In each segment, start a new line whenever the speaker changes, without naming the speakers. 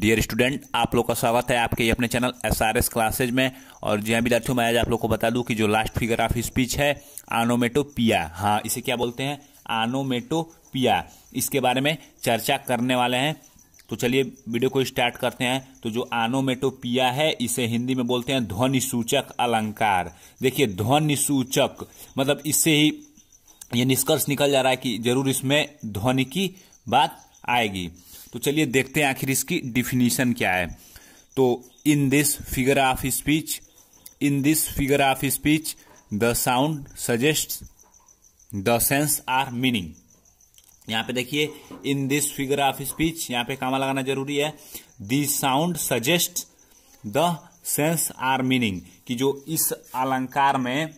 Dear student आप लोग का स्वागत है आपके अपने channel S R S classes में और जी हाँ विद्यार्थियों मैं आज आप लोग को बता दूं कि जो लास्ट फिगर ऑफ स्पीच है आनोमेटोपिया हाँ इसे क्या बोलते हैं आनोमेटोपिया इसके बारे में चर्चा करने वाले हैं तो चलिए वीडियो को स्टार्ट करते हैं तो जो आनोमेटोपिया है इसे हिंदी में बोलते हैं ध्वनि सूचक अलंकार देखिए ध्वनि सूचक मतलब इससे ही ये निष्कर्ष निकल जा रहा है कि जरूर इसमें ध्वनि की बात आएगी तो चलिए देखते हैं आखिर इसकी डिफिनीशन क्या है तो in this figure of speech in this figure of speech the sound suggest the sense or meaning यहां पे देखिए in this figure of speech यहां पे कामा लगाना जरूरी है the sound suggest the sense or meaning कि जो इस अलंकार में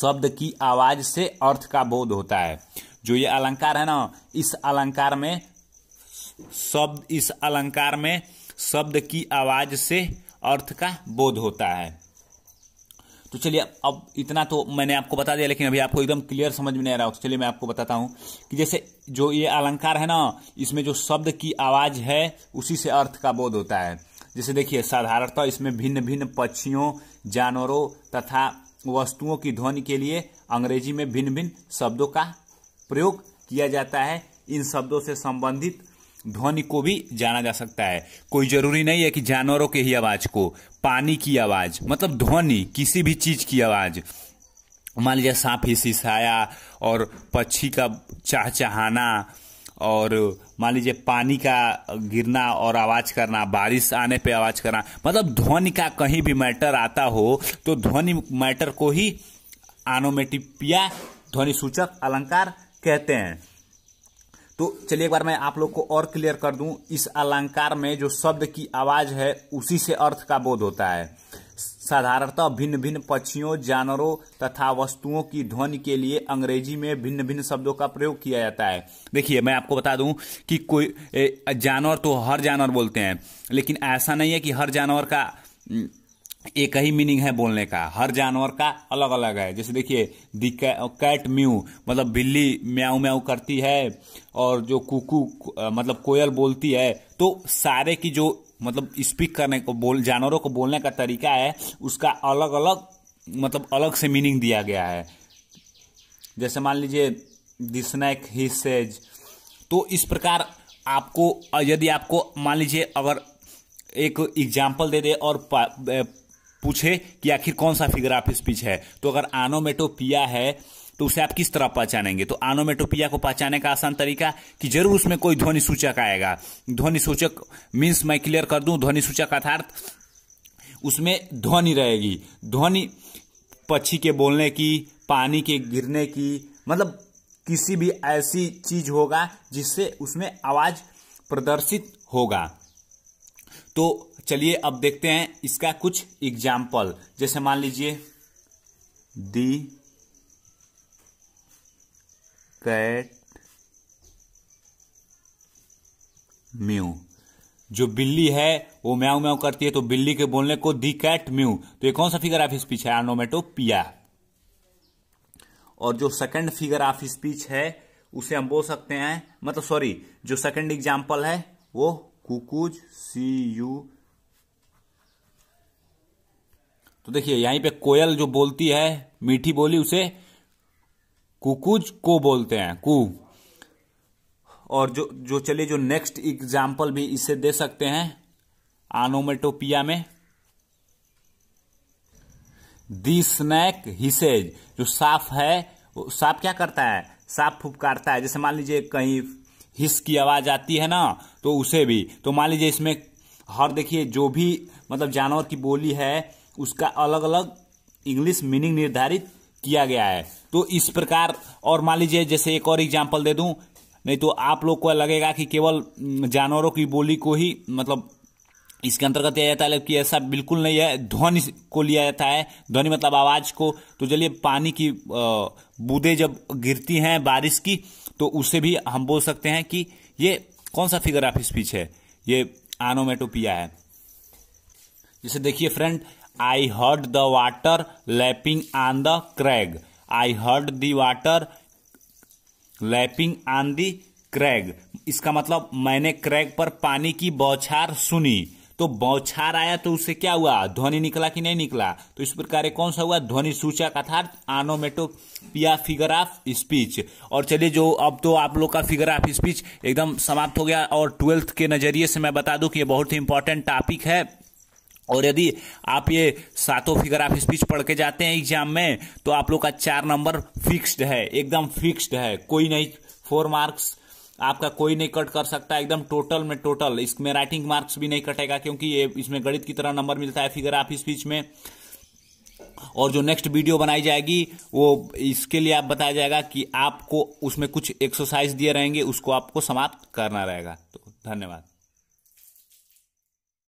शब्द की आवाज से अर्थ का बोध होता है जो ये अलंकार है ना इस अलंकार में शब्द इस अलंकार में शब्द की आवाज से अर्थ का बोध होता है तो चलिए अब इतना तो मैंने आपको बता दिया लेकिन अभी आपको एकदम क्लियर समझ में नहीं आ रहा तो चलिए मैं आपको बताता हूं कि जैसे जो ये अलंकार है ना इसमें जो शब्द की आवाज है उसी से अर्थ का बोध होता है जैसे देखिए साधारणतः इसमें भिन्न भिन्न पक्षियों जानवरों तथा वस्तुओं की ध्वनि के लिए अंग्रेजी में भिन्न भिन्न शब्दों का प्रयोग किया जाता है इन शब्दों से संबंधित ध्वनि को भी जाना जा सकता है कोई जरूरी नहीं है कि जानवरों के ही आवाज़ को पानी की आवाज़ मतलब ध्वनि किसी भी चीज़ की आवाज़ मान लीजिए सांप हिसिसाया और पक्षी का चहचहाना और मान लीजिए पानी का गिरना और आवाज़ करना बारिश आने पे आवाज़ करना मतलब ध्वनि का कहीं भी मैटर आता हो तो ध्वनि मैटर को ही आनोमेटिपिया ध्वनि सूचक अलंकार कहते हैं तो चलिए एक बार मैं आप लोग को और क्लियर कर दूं इस अलंकार में जो शब्द की आवाज है उसी से अर्थ का बोध होता है साधारणतः भिन्न भिन्न पक्षियों जानवरों तथा वस्तुओं की ध्वनि के लिए अंग्रेजी में भिन्न भिन्न शब्दों का प्रयोग किया जाता है देखिए मैं आपको बता दूं कि कोई जानवर तो हर जानवर बोलते हैं लेकिन ऐसा नहीं है कि हर जानवर का एक ही मीनिंग है बोलने का हर जानवर का अलग अलग है जैसे देखिए दी कैट म्यू मतलब बिल्ली म्याऊ म्याऊ करती है और जो कुकू मतलब कोयल बोलती है तो सारे की जो मतलब स्पीक करने को बोल जानवरों को बोलने का तरीका है उसका अलग अलग मतलब अलग से मीनिंग दिया गया है जैसे मान लीजिए दिसनेक ही सेज तो इस प्रकार आपको यदि आपको मान लीजिए अगर एक एग्जाम्पल दे दे और पूछे कि आखिर कौन सा फिगर ऑफ स्पीच है तो अगर आनोमेटोपिया है तो उसे आप किस तरह पहचानेंगे तो आनोमेटोपिया को पहचाने का आसान तरीका कि जरूर उसमें कोई ध्वनि सूचक आएगा ध्वनि सूचक मीन्स मैं क्लियर कर दूं ध्वनि सूचक अर्थार्थ उसमें ध्वनि रहेगी ध्वनि पक्षी के बोलने की पानी के गिरने की मतलब किसी भी ऐसी चीज होगा जिससे उसमें आवाज प्रदर्शित होगा तो चलिए अब देखते हैं इसका कुछ एग्जाम्पल जैसे मान लीजिए दी कैट म्यू जो बिल्ली है वो म्याऊ म्याऊ करती है तो बिल्ली के बोलने को दी कैट म्यू तो ये कौन सा फिगर ऑफ स्पीच है आनोमेटो पिया और जो सेकंड फिगर ऑफ स्पीच है उसे हम बोल सकते हैं मतलब सॉरी जो सेकंड एग्जाम्पल है वो कुकुज सी यू तो देखिए यहीं पे कोयल जो बोलती है मीठी बोली उसे कुकुज को बोलते हैं कु और जो जो चलिए जो नेक्स्ट एग्जाम्पल भी इसे दे सकते हैं आनोमेटोपिया में दी स्नैक हिसेज जो साफ है साफ क्या करता है साफ फुपकारता है जैसे मान लीजिए कहीं हिस की आवाज आती है ना तो उसे भी तो मान लीजिए इसमें हर देखिए जो भी मतलब जानवर की बोली है उसका अलग अलग इंग्लिश मीनिंग निर्धारित किया गया है तो इस प्रकार और मान लीजिए जैसे एक और एग्जाम्पल दे दूं नहीं तो आप लोग को लगेगा कि केवल जानवरों की बोली को ही मतलब इसके अंतर्गत लिया जाता है जबकि ऐसा बिल्कुल नहीं है ध्वनि को लिया जाता है ध्वनि मतलब आवाज़ को तो चलिए पानी की बूंदे जब गिरती हैं बारिश की तो उसे भी हम बोल सकते हैं कि ये कौन सा फिगर ऑफ स्पीच है ये आनोमेटोपिया है जैसे देखिए friend I heard the water lapping on the crag. I heard the water lapping on the crag. इसका मतलब मैंने क्रैग पर पानी की बौछार सुनी तो बौछार आया तो उससे क्या हुआ ध्वनि निकला कि नहीं निकला तो इस प्रकार कौन सा हुआ ध्वनि सूचक अर्थात आनोमेटो पिया फिगर ऑफ स्पीच और चलिए जो अब तो आप लोग का फिगर ऑफ स्पीच एकदम समाप्त हो गया और ट्वेल्थ के नज़रिए से मैं बता दूं कि ये बहुत ही इंपॉर्टेंट टॉपिक है और यदि आप ये सातों फिगर ऑफ स्पीच पढ़ के जाते हैं एग्जाम में तो आप लोग का चार नंबर फिक्स्ड है एकदम फिक्स्ड है कोई नहीं फोर मार्क्स आपका कोई नहीं कट कर सकता एकदम टोटल में टोटल इसमें राइटिंग मार्क्स भी नहीं कटेगा क्योंकि ये इसमें गणित की तरह नंबर मिलता है फिगर ऑफ स्पीच में और जो नेक्स्ट वीडियो बनाई जाएगी वो इसके लिए आप बताया जाएगा कि आपको उसमें कुछ एक्सरसाइज दिए रहेंगे उसको आपको समाप्त करना रहेगा तो धन्यवाद